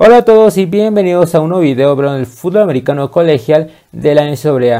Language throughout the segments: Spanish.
Hola a todos y bienvenidos a un nuevo video sobre el fútbol americano colegial de la sobre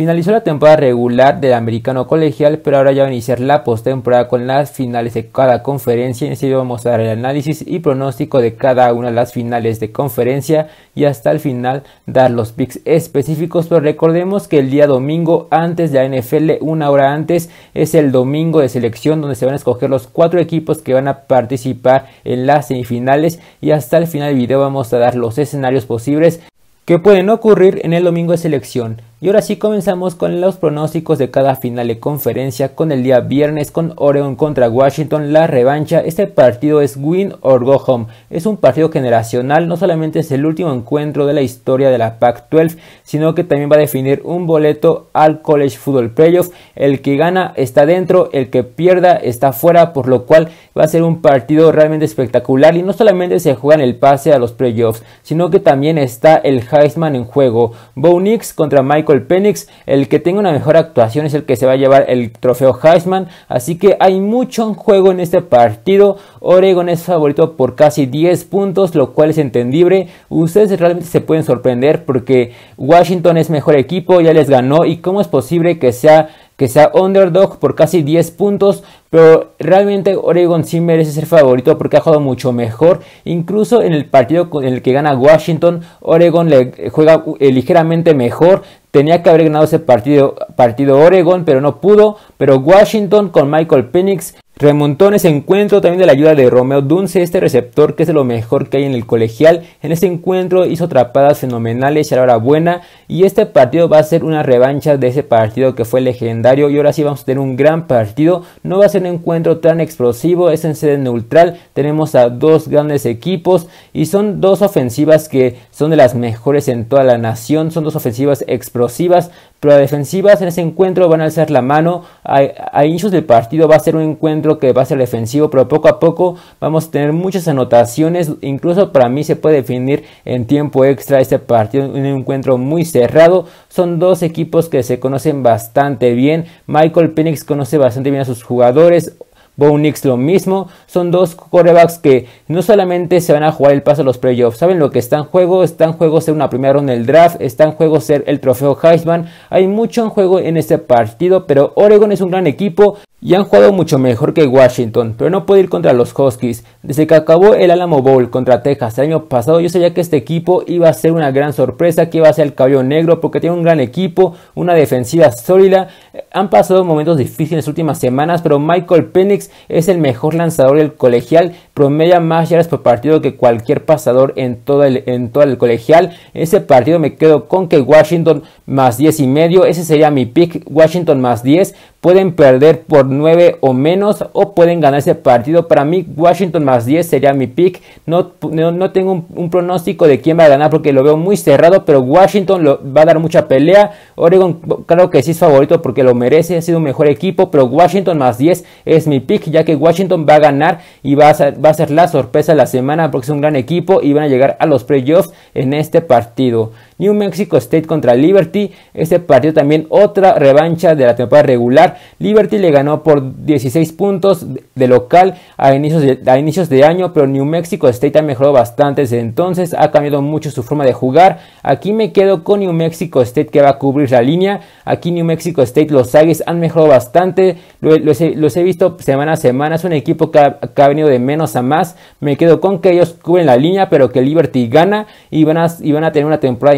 Finalizó la temporada regular del americano colegial, pero ahora ya va a iniciar la postemporada con las finales de cada conferencia. En serio vamos a dar el análisis y pronóstico de cada una de las finales de conferencia y hasta el final dar los picks específicos. Pero recordemos que el día domingo antes de la NFL, una hora antes, es el domingo de selección donde se van a escoger los cuatro equipos que van a participar en las semifinales y hasta el final del video vamos a dar los escenarios posibles que pueden ocurrir en el domingo de selección. Y ahora sí comenzamos con los pronósticos de cada final de conferencia con el día viernes con Oregon contra Washington, la revancha. Este partido es win or go home. Es un partido generacional, no solamente es el último encuentro de la historia de la Pac-12, sino que también va a definir un boleto al College Football Playoff. El que gana está dentro, el que pierda está fuera, por lo cual va a ser un partido realmente espectacular y no solamente se juega en el pase a los playoffs, sino que también está el Heisman en juego. Bo Nix contra Michael el Pénix, El que tenga una mejor actuación es el que se va a llevar el trofeo Heisman. Así que hay mucho en juego en este partido. Oregon es favorito por casi 10 puntos, lo cual es entendible. Ustedes realmente se pueden sorprender porque Washington es mejor equipo, ya les ganó. ¿Y cómo es posible que sea que sea underdog por casi 10 puntos, pero realmente Oregon sí merece ser favorito porque ha jugado mucho mejor. Incluso en el partido en el que gana Washington, Oregon le juega eh, ligeramente mejor. Tenía que haber ganado ese partido, partido Oregon, pero no pudo. Pero Washington con Michael Penix Remontó en ese encuentro también de la ayuda de Romeo Dunce, este receptor que es de lo mejor que hay en el colegial. En ese encuentro hizo trapadas fenomenales y ahora buena. Y este partido va a ser una revancha de ese partido que fue legendario. Y ahora sí vamos a tener un gran partido. No va a ser un encuentro tan explosivo, es en sede neutral. Tenemos a dos grandes equipos y son dos ofensivas que son de las mejores en toda la nación. Son dos ofensivas explosivas pero defensivas en ese encuentro van a alzar la mano. A, a, inicios del partido va a ser un encuentro que va a ser defensivo, pero poco a poco vamos a tener muchas anotaciones. Incluso para mí se puede definir en tiempo extra este partido, un encuentro muy cerrado. Son dos equipos que se conocen bastante bien. Michael Penix conoce bastante bien a sus jugadores. Bo lo mismo. Son dos corebacks que no solamente se van a jugar el paso a los playoffs, saben lo que está en juego. Está en juego ser una primera ronda del draft, está en juego ser el trofeo Heisman. Hay mucho en juego en este partido, pero Oregon es un gran equipo y han jugado mucho mejor que Washington, pero no puede ir contra los Huskies. Desde que acabó el Alamo Bowl contra Texas el año pasado, yo sabía que este equipo iba a ser una gran sorpresa, que iba a ser el caballo negro, porque tiene un gran equipo, una defensiva sólida. Han pasado momentos difíciles en las últimas semanas, pero Michael Penix es el mejor lanzador del colegial, promedia más yardas por partido que cualquier pasador en todo el, en todo el colegial. ese partido me quedo con que Washington más 10 y medio, ese sería mi pick, Washington más 10 pueden perder por 9 o menos o pueden ganar ese partido. Para mí, Washington más 10 sería mi pick. No, no, tengo un, pronóstico de quién va a ganar porque lo veo muy cerrado, pero Washington lo, va a dar mucha pelea. Oregon, claro que sí es favorito porque lo merece, ha sido un mejor equipo, pero Washington más 10 es mi pick, ya que Washington va a ganar y va a va a ser la sorpresa de la semana porque es un gran equipo y van a llegar a los playoffs en este partido. New Mexico State contra Liberty. Este partido también otra revancha de la temporada regular. Liberty le ganó por 16 puntos de local a inicios de, año, pero New Mexico State ha mejorado bastante desde entonces. Ha cambiado mucho su forma de jugar. Aquí me quedo con New Mexico State que va a cubrir la línea. Aquí New Mexico State, los Aggies han mejorado bastante. Los he, visto semana a semana. Es un equipo que ha, venido de menos a más. Me quedo con que ellos cubren la línea, pero que Liberty gana y van a, a tener una temporada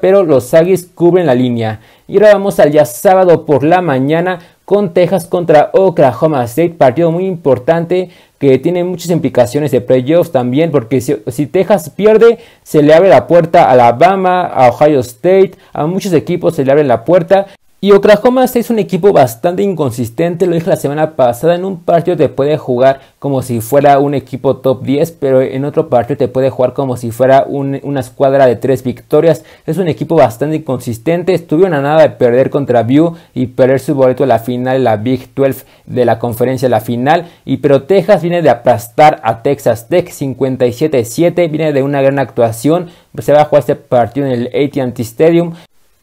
pero los Aggies cubren la línea. Y ahora vamos al ya sábado por la mañana con Texas contra Oklahoma State, partido muy importante que tiene muchas implicaciones de playoffs también, porque si, si, Texas pierde, se le abre la puerta a Alabama, a Ohio State, a muchos equipos se le abre la puerta y Oklahoma State es un equipo bastante inconsistente, lo dije la semana pasada, en un partido te puede jugar como si fuera un equipo top 10, pero en otro partido te puede jugar como si fuera una escuadra de tres victorias. Es un equipo bastante inconsistente, estuvieron a nada de perder contra View y perder su boleto a la final, la Big 12 de la conferencia, la final. Y pero Texas viene de aplastar a Texas Tech 57-7, viene de una gran actuación, se va a jugar este partido en el AT&T Stadium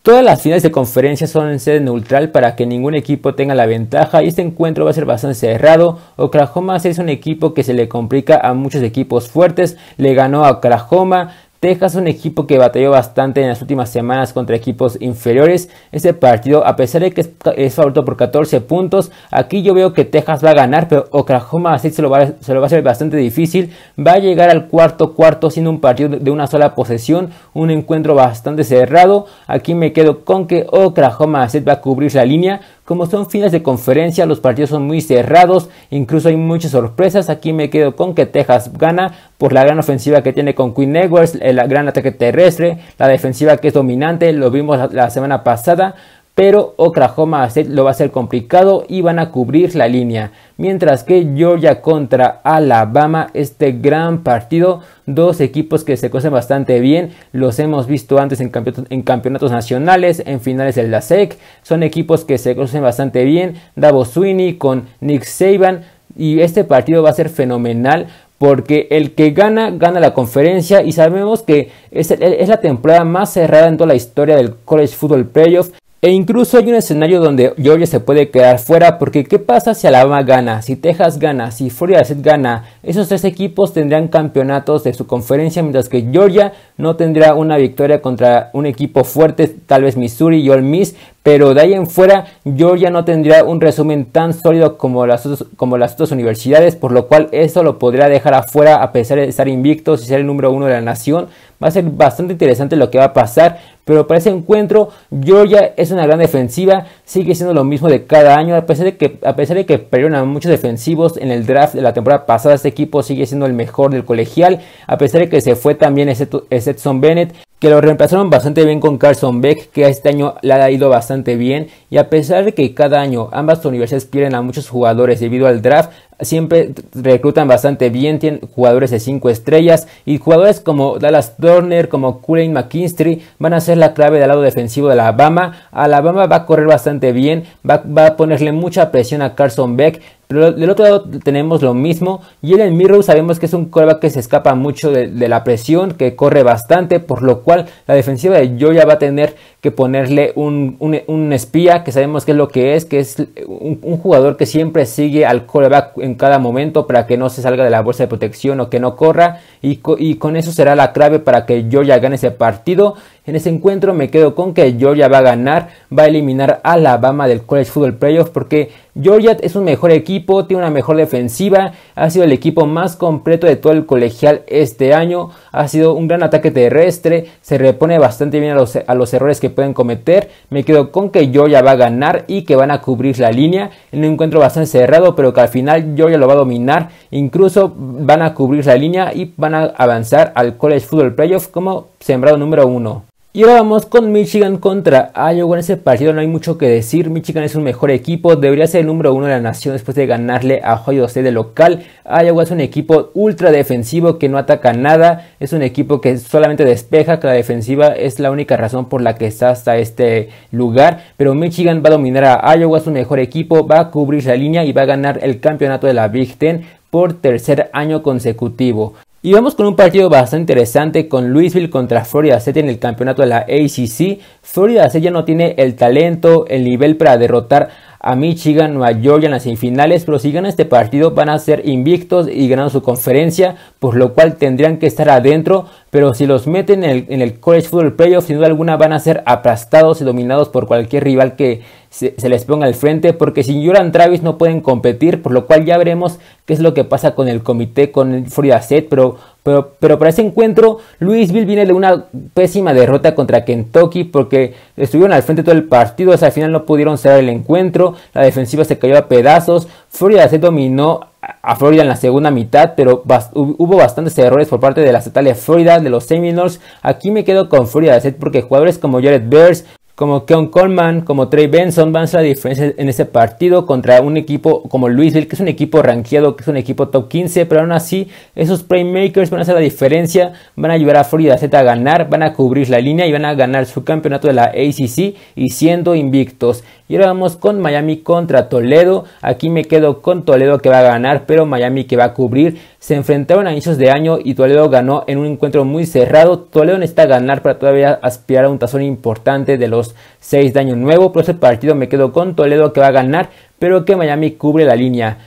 Todas las finales de conferencia son en sede neutral para que ningún equipo tenga la ventaja y este encuentro va a ser bastante cerrado. Oklahoma es un equipo que se le complica a muchos equipos fuertes, le ganó a Oklahoma, Texas, un equipo que batalló bastante en las últimas semanas contra equipos inferiores. Este partido, a pesar de que es favorito por 14 puntos, aquí yo veo que Texas va a ganar, pero Oklahoma State se lo, va, a hacer bastante difícil. Va a llegar al cuarto cuarto siendo un partido de una sola posesión, un encuentro bastante cerrado. Aquí me quedo con que Oklahoma State va a cubrir la línea como son fines de conferencia, los partidos son muy cerrados, incluso hay muchas sorpresas. Aquí me quedo con que Texas gana por la gran ofensiva que tiene con Queen Edwards, el eh, gran ataque terrestre, la defensiva que es dominante, lo vimos la, la semana pasada pero Oklahoma State lo va a ser complicado y van a cubrir la línea. Mientras que Georgia contra Alabama, este gran partido, dos equipos que se conocen bastante bien, los hemos visto antes en campeonatos, nacionales, en finales la SEC. son equipos que se conocen bastante bien, Davo Sweeney con Nick Saban, y este partido va a ser fenomenal porque el que gana, gana la conferencia y sabemos que es, es, la temporada más cerrada en toda la historia del College Football Playoff. E incluso hay un escenario donde Georgia se puede quedar fuera porque ¿qué pasa si Alabama gana? Si Texas gana, si Florida State gana, esos tres equipos tendrán campeonatos de su conferencia mientras que Georgia no tendrá una victoria contra un equipo fuerte, tal vez Missouri y Ole Miss, pero de ahí en fuera Georgia no tendría un resumen tan sólido como las, otras universidades, por lo cual eso lo podría dejar afuera a pesar de estar invicto y ser el número uno de la nación. Va a ser bastante interesante lo que va a pasar. Pero para ese encuentro, Georgia es una gran defensiva. Sigue siendo lo mismo de cada año. A pesar de que, a pesar de que perdieron a muchos defensivos en el draft de la temporada pasada, este equipo sigue siendo el mejor del colegial. A pesar de que se fue también Edson Bennett que lo reemplazaron bastante bien con Carson Beck, que este año le ha ido bastante bien, y a pesar de que cada año ambas universidades pierden a muchos jugadores debido al draft, siempre reclutan bastante bien, tienen jugadores de 5 estrellas y jugadores como Dallas Turner, como Cullen McKinstry van a ser la clave del lado defensivo de Alabama. Alabama va a correr bastante bien, va, a ponerle mucha presión a Carson Beck, pero del otro lado tenemos lo mismo. Y el Mirror sabemos que es un coreback que se escapa mucho de, la presión, que corre bastante, por lo cual la defensiva de Joya va a tener que ponerle un, espía, que sabemos que es lo que es, que es un, jugador que siempre sigue al coreback en cada momento para que no se salga de la bolsa de protección o que no corra y, con eso será la clave para que Georgia gane ese partido. En ese encuentro me quedo con que Georgia va a ganar, va a eliminar a Alabama del College Football Playoffs porque Georgia es un mejor equipo, tiene una mejor defensiva, ha sido el equipo más completo de todo el colegial este año, ha sido un gran ataque terrestre, se repone bastante bien a los, errores que pueden cometer, me quedo con que Georgia va a ganar y que van a cubrir la línea, en un encuentro bastante cerrado pero que al final Georgia lo va a dominar, incluso van a cubrir la línea y van van a avanzar al College Football Playoff como sembrado número uno. Y ahora vamos con Michigan contra Iowa. En ese partido no hay mucho que decir. Michigan es un mejor equipo. Debería ser el número uno de la nación después de ganarle a Ohio State de local. Iowa es un equipo ultra defensivo que no ataca nada. Es un equipo que solamente despeja. Que la defensiva es la única razón por la que está hasta este lugar. Pero Michigan va a dominar a Iowa. Es un mejor equipo. Va a cubrir la línea y va a ganar el campeonato de la Big Ten por tercer año consecutivo. Y vamos con un partido bastante interesante con Louisville contra Florida State en el campeonato de la ACC. Florida State ya no tiene el talento, el nivel para derrotar a Michigan, Nueva York en las semifinales, pero si ganan este partido van a ser invictos y ganando su conferencia, por lo cual tendrían que estar adentro, pero si los meten en el, College Football Playoff, sin duda alguna van a ser aplastados y dominados por cualquier rival que se, les ponga al frente, porque sin Jordan Travis no pueden competir, por lo cual ya veremos qué es lo que pasa con el comité, con el Florida State, pero pero, pero, para ese encuentro, Louisville viene de una pésima derrota contra Kentucky porque estuvieron al frente todo el partido, al final no pudieron cerrar el encuentro, la defensiva se cayó a pedazos, Florida se dominó a Florida en la segunda mitad, pero hubo bastantes errores por parte de la estatal de Florida, de los Seminoles. Aquí me quedo con Florida Set porque jugadores como Jared Bears, como Keon Coleman, como Trey Benson, van a hacer la diferencia en ese partido contra un equipo como Louisville, que es un equipo rankeado, que es un equipo top 15, pero aún así esos playmakers van a hacer la diferencia, van a ayudar a Florida Z a ganar, van a cubrir la línea y van a ganar su campeonato de la ACC y siendo invictos. Y ahora vamos con Miami contra Toledo. Aquí me quedo con Toledo que va a ganar, pero Miami que va a cubrir. Se enfrentaron a inicios de año y Toledo ganó en un encuentro muy cerrado. Toledo necesita ganar para todavía aspirar a un tazón importante de los 6 de año nuevo. Por ese partido me quedo con Toledo que va a ganar, pero que Miami cubre la línea.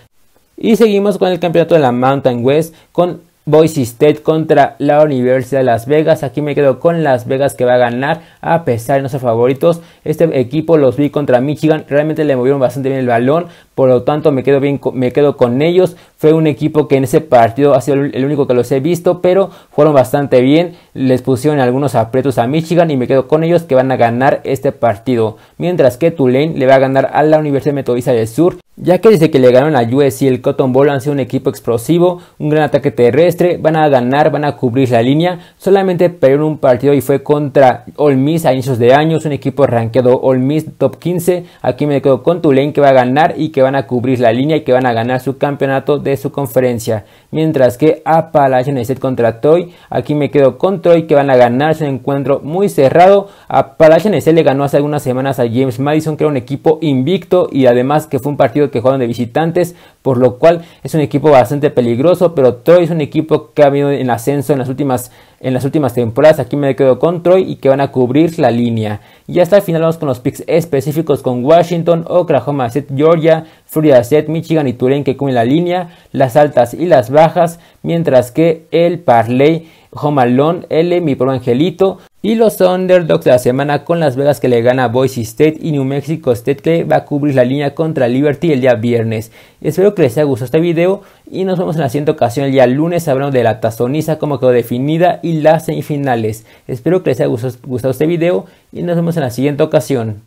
Y seguimos con el campeonato de la Mountain West con Boise State contra la Universidad de Las Vegas. Aquí me quedo con Las Vegas que va a ganar a pesar de no ser favoritos. Este equipo los vi contra Michigan. Realmente le movieron bastante bien el balón. Por lo tanto me quedo, bien, me quedo con ellos. Fue un equipo que en ese partido ha sido el único que los he visto. Pero fueron bastante bien les pusieron algunos apretos a Michigan y me quedo con ellos que van a ganar este partido. Mientras que Tulane le va a ganar a la Universidad Metodista del Sur, ya que desde que le ganaron a USC el Cotton Bowl han sido un equipo explosivo, un gran ataque terrestre, van a ganar, van a cubrir la línea. Solamente perdieron un partido y fue contra Ole Miss a inicios de años, un equipo rankeado Ole Miss top 15. Aquí me quedo con Tulane que va a ganar y que van a cubrir la línea y que van a ganar su campeonato de su conferencia. Mientras que Appalachian State contra Toy, aquí me quedo con que van a ganarse un encuentro muy cerrado. Para NC le ganó hace algunas semanas a James Madison, que era un equipo invicto y además que fue un partido que jugaron de visitantes, por lo cual es un equipo bastante peligroso, pero Troy es un equipo que ha venido en ascenso en las últimas en las últimas temporadas. Aquí me quedo con Troy y que van a cubrir la línea. Y hasta el final vamos con los picks específicos con Washington, Oklahoma Georgia, Florida State, Michigan y Tulane que cubren la línea, las altas y las bajas, mientras que el Parley Home L, Mi Pro Angelito y los Underdogs de la semana con las Vegas que le gana a Boise State y New Mexico State que va a cubrir la línea contra Liberty el día viernes. Espero que les haya gustado este video y nos vemos en la siguiente ocasión el día lunes hablando de la tazoniza como quedó definida y las semifinales. Espero que les haya gustado este video y nos vemos en la siguiente ocasión.